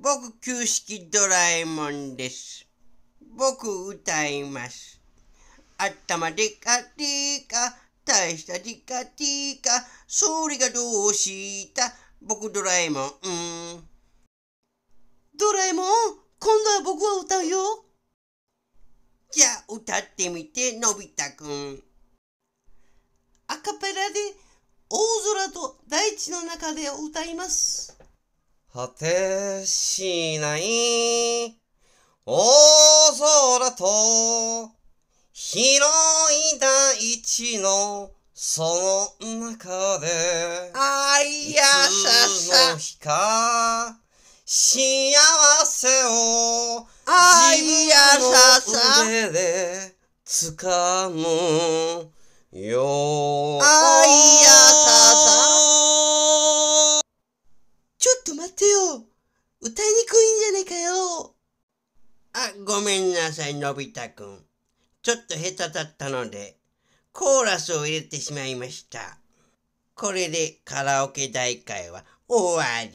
僕旧式ドラえもんです。僕歌います。頭でかでか、大したでかでか、それがどうした僕ドラえもん。ドラえもん、今度は僕は歌うよ。じゃあ歌ってみて、のび太くん。アカペラで大空と大地の中で歌います。果てしない大空と広い大地のその中であいやしゃの日か幸せをや分の目で掴むよあってよ歌いにくいんじゃねえかよあ、ごめんなさい、のび太くん。ちょっと下手だったので、コーラスを入れてしまいました。これでカラオケ大会は終わり。